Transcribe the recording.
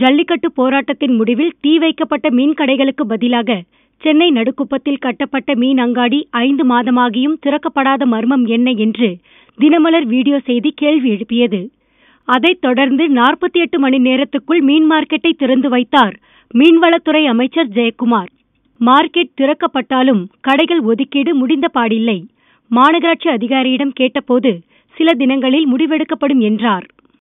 ஜல்லிக்கட்டு போராட்டத்தின் முடிவில் தீ வைக்கப்பட்ட மீன் கடைகளுக்கு பதிலாக சென்னை நடுக்குப்பத்தில் கட்டப்பட்ட மீன் அங்காடி ஐந்து மாதமாகியும் திறக்கப்படாத மர்மம் என்ன என்று தினமலர் வீடியோ செய்தி கேள்வி எழுப்பியது அதைத் தொடர்ந்து நாற்பத்தி எட்டு மணி நேரத்துக்குள் மீன் மார்க்கெட்டை திறந்து வைத்தார் மீன்வளத்துறை அமைச்சர் ஜெயக்குமார் மார்க்கெட் திறக்கப்பட்டாலும் கடைகள் ஒதுக்கீடு முடிந்த பாடில்லை மாநகராட்சி அதிகாரியிடம் கேட்டபோது சில தினங்களில் முடிவெடுக்கப்படும் என்றார்